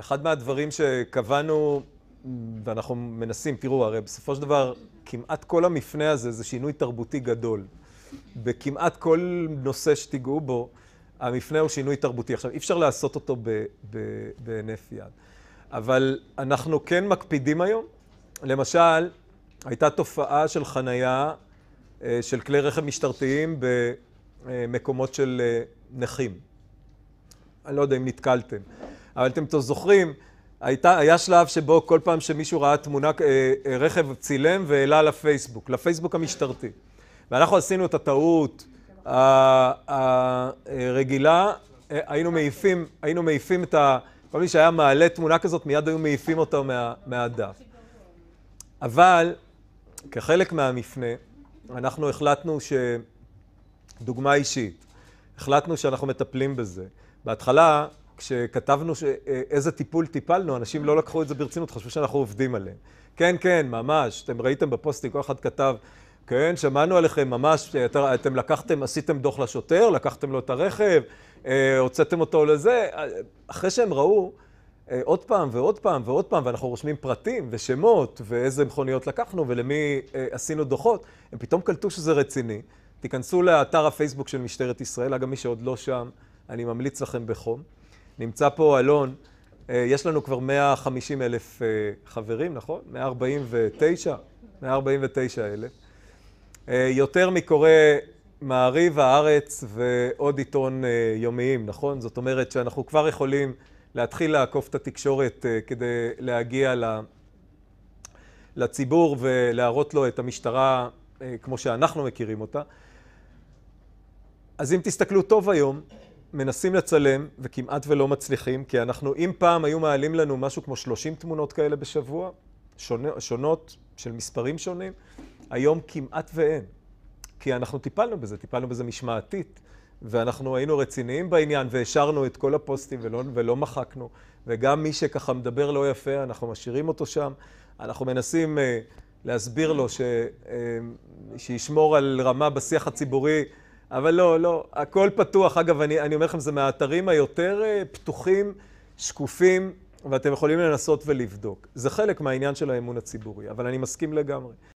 אחד מהדברים שקבענו, ואנחנו מנסים, תראו, הרי בסופו של דבר, כמעט כל המפנה הזה זה שינוי תרבותי גדול. בכמעט כל נושא שתיגעו בו, המפנה הוא שינוי תרבותי. עכשיו, אי אפשר לעשות אותו בהינף יד. אבל אנחנו כן מקפידים היום. למשל, הייתה תופעה של חנייה אה, של כלי רכב משטרתיים ב... אה, מקומות של אה, נכים. אני לא יודע אם נתקלתם, אבל אתם זוכרים, הייתה, היה שלב שבו כל פעם שמישהו ראה תמונה, אה, רכב צילם והעלה לפייסבוק, לפייסבוק המשטרתי. ואנחנו עשינו את הטעות הרגילה, היינו מעיפים, היינו מעיפים את ה... כל מי שהיה מעלה תמונה כזאת, מיד היו מעיפים אותו מה, מהדף. אבל כחלק מהמפנה, אנחנו החלטנו ש... דוגמה אישית, החלטנו שאנחנו מטפלים בזה. בהתחלה, כשכתבנו ש... אה, איזה טיפול טיפלנו, אנשים לא לקחו את זה ברצינות, חשבו שאנחנו עובדים עליהם. כן, כן, ממש, אתם ראיתם בפוסטים, כל אחד כתב, כן, שמענו עליכם, ממש, אתם, אתם לקחתם, עשיתם דוח לשוטר, לקחתם לו את הרכב, אה, הוצאתם אותו לזה, אחרי שהם ראו, אה, עוד פעם ועוד פעם ועוד פעם, ואנחנו רושמים פרטים ושמות, ואיזה מכוניות לקחנו ולמי אה, עשינו דוחות, הם פתאום קלטו שזה רציני. תיכנסו לאתר הפייסבוק של משטרת ישראל, אגב, מי שעוד לא שם, אני ממליץ לכם בחום. נמצא פה אלון, אה, יש לנו כבר 150 אלף אה, חברים, נכון? 149? 149 אלף. אה, יותר מקורא מעריב, הארץ ועוד עיתון יומיים, נכון? זאת אומרת שאנחנו כבר יכולים להתחיל לעקוף את התקשורת כדי להגיע לציבור ולהראות לו את המשטרה כמו שאנחנו מכירים אותה. אז אם תסתכלו טוב היום, מנסים לצלם וכמעט ולא מצליחים, כי אנחנו, אם פעם היו מעלים לנו משהו כמו 30 תמונות כאלה בשבוע, שונה, שונות, של מספרים שונים, היום כמעט ואין. כי אנחנו טיפלנו בזה, טיפלנו בזה משמעתית, ואנחנו היינו רציניים בעניין, והשארנו את כל הפוסטים ולא, ולא מחקנו, וגם מי שככה מדבר לא יפה, אנחנו משאירים אותו שם. אנחנו מנסים אה, להסביר לו ש, אה, שישמור על רמה בשיח הציבורי. אבל לא, לא, הכל פתוח. אגב, אני, אני אומר לכם, זה מהאתרים היותר אה, פתוחים, שקופים, ואתם יכולים לנסות ולבדוק. זה חלק מהעניין של האמון הציבורי, אבל אני מסכים לגמרי.